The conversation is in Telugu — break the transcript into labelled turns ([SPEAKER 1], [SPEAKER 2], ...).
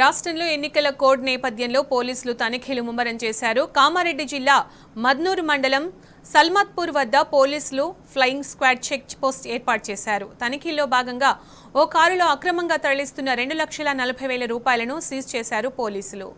[SPEAKER 1] రాష్ట్రంలో ఎన్నికల కోడ్ నేపథ్యంలో పోలీసులు తనిఖీలు ముమ్మరం చేశారు కామారెడ్డి జిల్లా మద్నూరు మండలం సల్మత్పూర్ వద్ద పోలీసులు ఫ్లయింగ్ స్క్వాడ్ చెక్ పోస్ట్ ఏర్పాటు చేశారు తనిఖీల్లో భాగంగా ఓ కారులో అక్రమంగా తరలిస్తున్న రెండు లక్షల నలభై వేల రూపాయలను సీజ్ చేశారు పోలీసులు